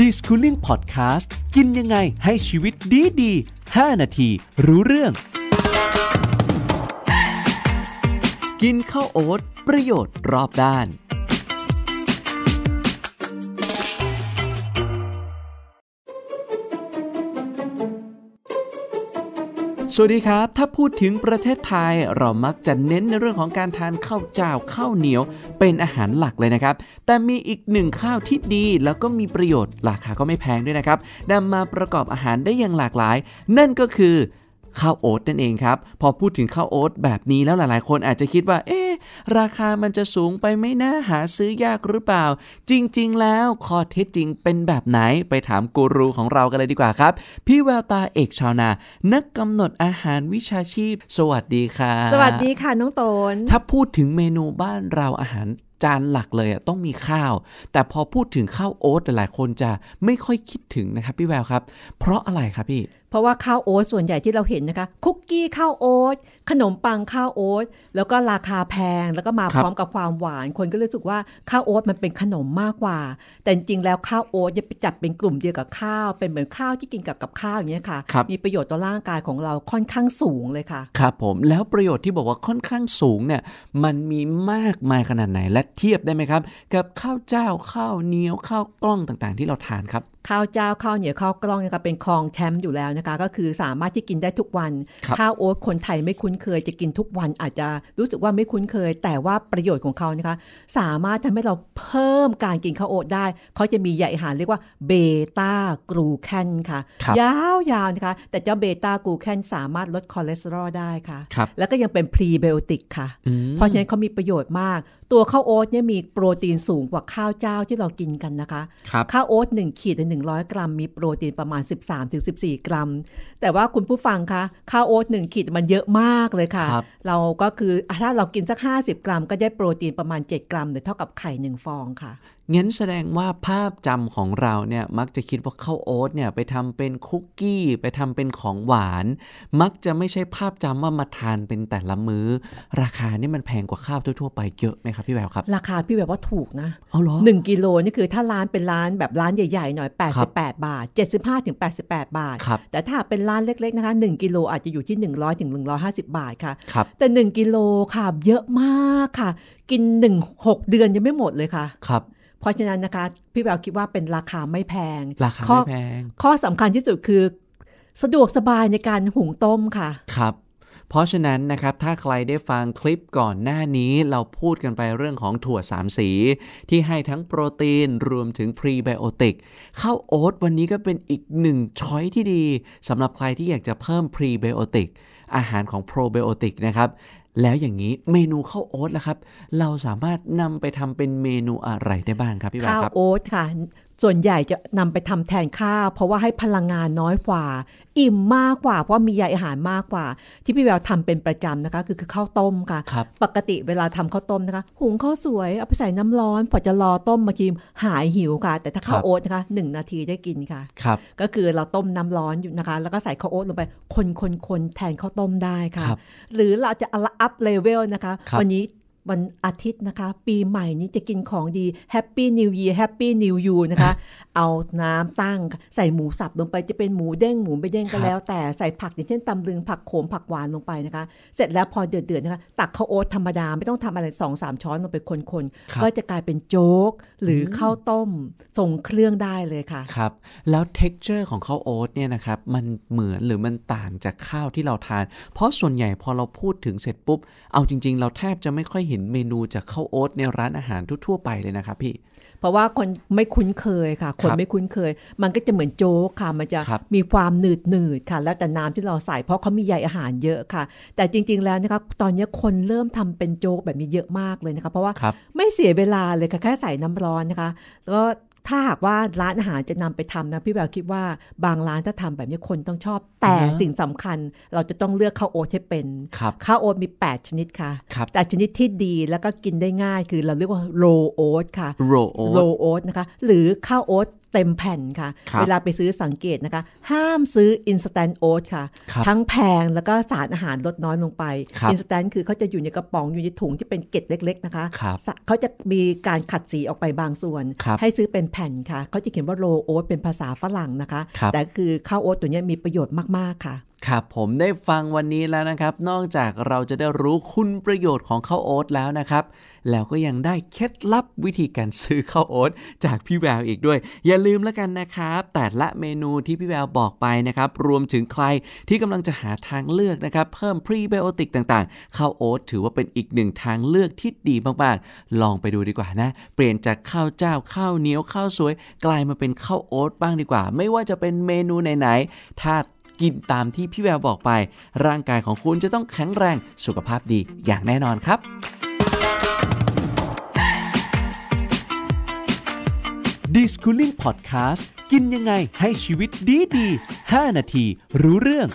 ดิสคูลิ่งพอดแคสต์ กินยังไงให้ชีวิตดีดี5นาที รู้เรื่อง กินข้าวโอ๊ตประโยชน์รอบด้านสวัสดีครับ ถ้าพูดถึงประเทศไทยเรามักจะเน้นในเรื่องของการทานข้าวเจ้าข้าวเหนียวเป็นอาหารหลักเลยนะครับ แต่มีอีกหนึ่งข้าวที่ดี แล้วก็มีประโยชน์ราคาก็ไม่แพงด้วยนะครับนำมาประกอบอาหารได้อย่างหลากหลาย นั่นก็คือข้าวโอ๊ตนั่นเองครับ พอพูดถึงข้าวโอ๊ตแบบนี้แล้วหลายๆ คนอาจจะคิดว่า เอ๊ะราคามันจะสูงไปไหมนะหาซื้อยากหรือเปล่า จริงๆแล้วข้อเท็จจริงเป็นแบบไหนไปถามกูรูของเรากันเลยดีกว่าครับ พี่แววตาเอกชาวนา นักกำหนดอาหารวิชาชีพ สวัสดีค่ะ สวัสดีค่ะ น้องตน ถ้าพูดถึงเมนูบ้านเราอาหารจานหลักเลยอ่ะต้องมีข้าวแต่พอพูดถึงข้าวโอ๊ตหลายคนจะไม่ค่อยคิดถึงนะครับพี่แววครับ เพราะอะไรครับพี่เพราะว่าข้าวโอ๊ตส่วนใหญ่ที่เราเห็นนะคะ คุกกี้ข้าวโอ๊ตขนมปังข้าวโอ๊ตแล้วก็ราคาแพงแล้วก็มาพร้อมกับความหวานคนก็รู้สึกว่าข้าวโอ๊ตมันเป็นขนมมากกว่าแต่จริงแล้วข้าวโอ๊ตจะจัดเป็นกลุ่มเดียวกับข้าวเป็นเหมือนข้าวที่กินกับกับข้าวอย่างนี้ค่ะ มีประโยชน์ต่อร่างกายของเราค่อนข้างสูงเลยค่ะครับผมแล้วประโยชน์ที่บอกว่าค่อนข้างสูงเนี่ยมันมีมากมายขนาดไหนและเทียบได้ไหมครับ กับข้าวเจ้าข้าวเหนียวข้าวกล้องต่างๆ ที่เราทานครับข้าวเจ้าข้าวเหนียวข้าวกล้องเนี่ยเป็นคลองแชมป์อยู่แล้วนะคะก็คือสามารถที่กินได้ทุกวัน ข้าวโอ๊ตคนไทยไม่คุ้นเคยจะกินทุกวันอาจจะรู้สึกว่าไม่คุ้นเคย แต่ว่าประโยชน์ของเขานะคะ สามารถทำให้เราเพิ่มการกินข้าวโอ๊ตได้เขาจะมีใยอาหารเรียกว่าเบต้ากรูแคนค่ะยาวๆนะคะแต่เจ้าเบต้ากรูแคนสามารถลดคอเลสเตอรอลได้ค่ะ แล้วก็ยังเป็นพรีไบโอติกค่ะ เพราะฉะนั้นเขามีประโยชน์มากตัวข้าวโอ๊ตเนี่ยมีโปรตีนสูงกว่าข้าวเจ้าที่เรากินกันนะคะคข้าวโอ๊ต1ขีดต่ร100 กรัม มีโปรตีนประมาณ 13-14 กรัม แต่ว่าคุณผู้ฟังคะข้าวโอ๊ต1ขีดมันเยอะมากเลยค่ะครเราก็คือถ้าเรากินสัก 50กรัม ก็ได้โปรตีนประมาณ 7 กรัมหรือเท่ากับไข่หนึ่งฟองค่ะ งั้นแสดงว่าภาพจำของเราเนี่ยมักจะคิดว่าข้าวโอ๊ตเนี่ยไปทำเป็นคุกกี้ไปทำเป็นของหวาน มักจะไม่ใช่ภาพจำว่ามาทานเป็นแต่ละมือ้อ ราคานี่มันแพงกว่าข้าวทั่วๆไปเยอะไหมครับพี่แววครับราคาพี่แววว่าถูกนะเอาหรอหนึ่งกิโลนี่คือถ้าร้านเป็นร้านแบบร้านใหญ่ๆ หน่อย 88 บาท 75ถึงแปบาท แต่ถ้าเป็นร้านเล็ก ๆนะคะ 1กิโลอาจจะอยู่ที่ 100ถึงหนึบาทค่ะคแต่ 1กิโลค่ะเยอะมากค่ะ กิน 1 6 เดือนยังไม่หมดเลยค่ะครับเพราะฉะนั้นนะคะ พี่แววคิดว่าเป็นราคาไม่แพง ราคาไม่แพง ข้อสำคัญที่สุดคือสะดวกสบายในการหุงต้มค่ะ ครับเพราะฉะนั้นนะครับถ้าใครได้ฟังคลิปก่อนหน้านี้เราพูดกันไปเรื่องของถั่ว 3 สี ที่ให้ทั้งโปรตีนรวมถึงพรีไบโอติกข้าวโอ๊ตวันนี้ก็เป็นอีกหนึ่งช้อยที่ดีสำหรับใครที่อยากจะเพิ่มพรีไบโอติกอาหารของโปรไบโอติกนะครับ แล้วอย่างนี้เมนูข้าวโอ๊ตนะครับ เราสามารถนำไปทำเป็นเมนูอะไรได้บ้างครับ พี่บาครับ ข้าวโอ๊ตค่ะส่วนใหญ่จะนำไปทำแทนข้าวเพราะว่าให้พลังงานน้อยกว่า อิ่มมากกว่าเพราะมีใยอาหารมากกว่า ที่พี่แววทำเป็นประจำนะคะคือคือข้าวต้มค่ะ ปกติเวลาทำข้าวต้มนะคะหุงข้าวสวยเอาไปใส่น้ำร้อนพอจะรอต้มมากินหายหิวค่ะ แต่ถ้าข้าวโอ๊ตนะคะหนึ่งนาทีได้กินค่ะครับก็คือเราต้มน้ำร้อนอยู่นะคะ แล้วก็ใส่ข้าวโอ๊ตลงไป คนคนคนแทนข้าวต้มได้ค่ะ หรือเราจะอัพเลเวลนะคะวันนี้วันอาทิตย์นะคะ ปีใหม่นี้จะกินของดีแฮปปี้นิวเยียร์แฮปปี้นิวยูนะคะ เอาน้ำตั้งใส่หมูสับลงไป จะเป็นหมูเด้งหมูไม่เด้งก็แล้ว แต่ใส่ผักอย่างเช่นตำลึงผักโขมผักหวานลงไปนะคะ เสร็จแล้วพอเดือดๆนะคะ ตักข้าวโอ๊ตธรรมดาไม่ต้องทำอะไรสองสามช้อนลงไปคนๆ ก็จะกลายเป็นโจ๊ก หรือข้าวต้มส่งเครื่องได้เลยค่ะ ครับแล้วเ็กเจอร์ของข้าวโอ๊ตเนี่ยนะครับมันเหมือนหรือมันต่างจากข้าวที่เราทานเพราะส่วนใหญ่พอเราพูดถึงเสร็จปุ๊บเอาจริง ๆ เราแทบจะไม่ค่อยเห็นห็นเมนูจากข้าวโอ๊ตในร้านอาหารทั่วๆไปเลยนะครับพี่ เพราะว่าคนไม่คุ้นเคยค่ะ คนไม่คุ้นเคย มันก็จะเหมือนโจ๊กค่ะ มันจะมีความหนืดหนืดค่ะ แล้วแต่น้ำที่เราใส่เพราะเขามีใยอาหารเยอะค่ะ แต่จริง ๆแล้วนะคะตอนนี้คนเริ่มทำเป็นโจ๊กแบบนี้เยอะมากเลยนะคะ เพราะว่าไม่เสียเวลาเลยค่ะแค่ใส่น้ำร้อนนะคะ แล้วถ้าหากว่าร้านอาหารจะนำไปทำนะ พี่แววคิดว่าบางร้านถ้าทำแบบนี้คนต้องชอบแต่สิ่งสำคัญเราจะต้องเลือกข้าวโอ๊ตให้เป็น ข้าวโอ๊ตมี 8 ชนิดค่ะคแต่ชนิดที่ดีแล้วก็กินได้ง่าย คือเราเรียกว่าโรโอ๊ตค่ะโรโอ๊ตนะคะ หรือข้าวโอ๊ตเต็มแผ่นค่ะ เวลาไปซื้อสังเกตนะคะ ห้ามซื้อ instant oat ค่ะ ทั้งแพงแล้วก็สารอาหารลดน้อยลงไป instant คือเขาจะอยู่ในกระป๋องอยู่ในถุงที่เป็นเกล็ดเล็กๆนะคะ เขาจะมีการขัดสีออกไปบางส่วน ให้ซื้อเป็นแผ่นค่ะ เขาจะเขียนว่าโลโอ๊ตเป็นภาษาฝรั่งนะคะ แต่คือข้าวโอ๊ตตัวนี้มีประโยชน์มากๆค่ะครับผมได้ฟังวันนี้แล้วนะครับ นอกจากเราจะได้รู้คุณประโยชน์ของข้าวโอ๊ตแล้วนะครับ แล้วก็ยังได้เคล็ดลับวิธีการซื้อข้าวโอ๊ตจากพี่แววอีกด้วย อย่าลืมแล้วกันนะครับ แต่ละเมนูที่พี่แววบอกไปนะครับ รวมถึงใครที่กำลังจะหาทางเลือกนะครับ เพิ่มพรีไบโอติกต่างๆข้าวโอ๊ตถือว่าเป็นอีกหนึ่งทางเลือกที่ดีมากๆลองไปดูดีกว่านะ เปลี่ยนจากข้าวเจ้าข้าวเหนียวข้าวสวย กลายมาเป็นข้าวโอ๊ตบ้างดีกว่า ไม่ว่าจะเป็นเมนูไหนๆถ้ากินตามที่พี่แววบอกไป ร่างกายของคุณจะต้องแข็งแรงสุขภาพดีอย่างแน่นอนครับดิสคูลิ่งพอดแคสต์ กินยังไงให้ชีวิตดีดี 5 นาทีรู้เรื่อง